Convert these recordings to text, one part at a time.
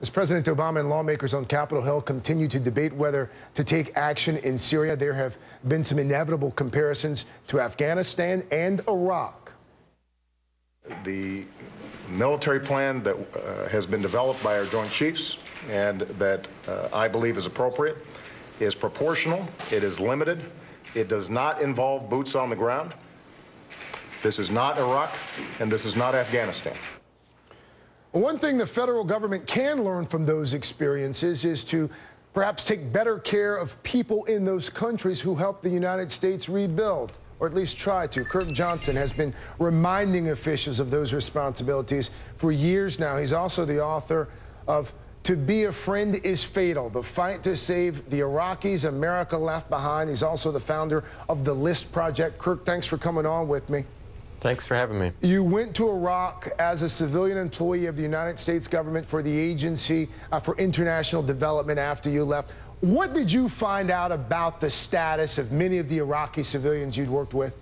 As President Obama and lawmakers on Capitol Hill continue to debate whether to take action in Syria, there have been some inevitable comparisons to Afghanistan and Iraq. The military plan that uh, has been developed by our Joint Chiefs and that uh, I believe is appropriate is proportional, it is limited, it does not involve boots on the ground. This is not Iraq, and this is not Afghanistan. One thing the federal government can learn from those experiences is to perhaps take better care of people in those countries who helped the United States rebuild, or at least try to. Kirk Johnson has been reminding officials of those responsibilities for years now. He's also the author of to be a friend is fatal. The fight to save the Iraqis America left behind. He's also the founder of the List Project. Kirk, thanks for coming on with me. Thanks for having me. You went to Iraq as a civilian employee of the United States government for the Agency uh, for International Development after you left. What did you find out about the status of many of the Iraqi civilians you'd worked with?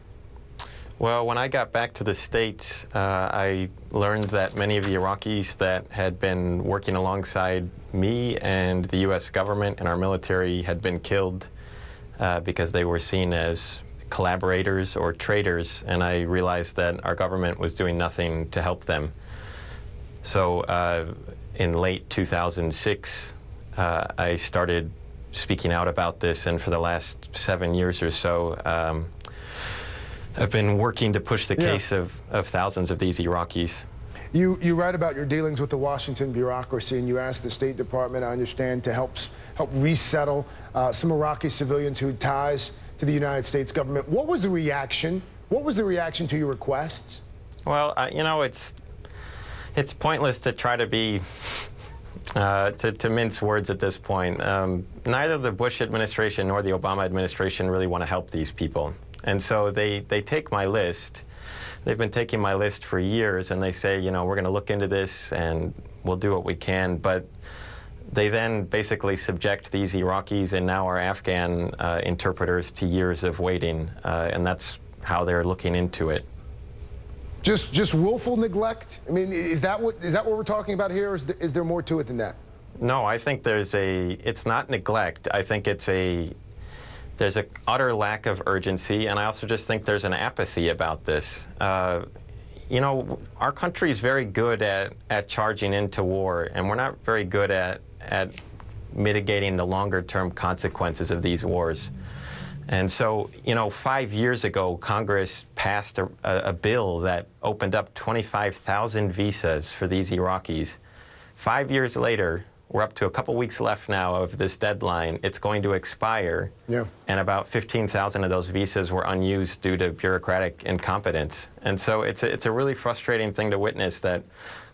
Well, when I got back to the States, uh, I learned that many of the Iraqis that had been working alongside me and the U.S. government and our military had been killed uh, because they were seen as collaborators or traitors, and I realized that our government was doing nothing to help them. So uh, in late 2006, uh, I started speaking out about this, and for the last seven years or so, um, I've been working to push the case yeah. of, of thousands of these Iraqis. You, you write about your dealings with the Washington bureaucracy, and you asked the State Department, I understand, to help, help resettle uh, some Iraqi civilians who had ties to the United States government. What was the reaction? What was the reaction to your requests? Well, uh, you know, it's it's pointless to try to be uh, to, to, mince words at this point. Um, neither the Bush administration nor the Obama administration really want to help these people, and so they they take my list. They've been taking my list for years, and they say, you know, we're going to look into this and we'll do what we can, but they then basically subject these Iraqis and now our Afghan uh, interpreters to years of waiting, uh, and that's how they're looking into it. Just, just willful neglect. I mean, is that what is that what we're talking about here? Is is there more to it than that? No, I think there's a. It's not neglect. I think it's a. There's an utter lack of urgency, and I also just think there's an apathy about this. Uh, you know, our country is very good at, at charging into war, and we're not very good at at mitigating the longer term consequences of these wars. And so, you know, five years ago, Congress passed a, a bill that opened up 25,000 visas for these Iraqis. Five years later, we're up to a couple weeks left now of this deadline. It's going to expire. Yeah. And about 15,000 of those visas were unused due to bureaucratic incompetence. And so it's a, it's a really frustrating thing to witness that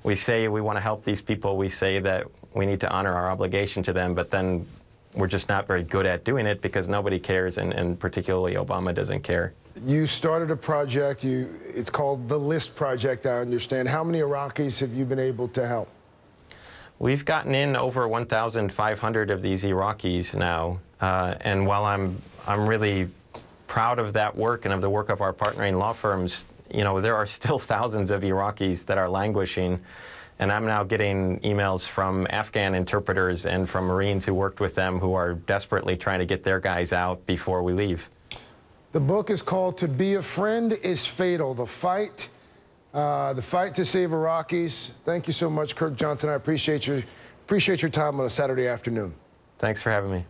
we say we want to help these people. We say that we need to honor our obligation to them, but then we're just not very good at doing it because nobody cares, and, and particularly Obama doesn't care. You started a project. You, it's called the List Project, I understand. How many Iraqis have you been able to help? We've gotten in over 1,500 of these Iraqis now, uh, and while I'm I'm really proud of that work and of the work of our partnering law firms, you know, there are still thousands of Iraqis that are languishing. And I'm now getting emails from Afghan interpreters and from Marines who worked with them who are desperately trying to get their guys out before we leave. The book is called To Be a Friend is Fatal, The Fight, uh, The Fight to Save Iraqis. Thank you so much, Kirk Johnson. I appreciate your, appreciate your time on a Saturday afternoon. Thanks for having me.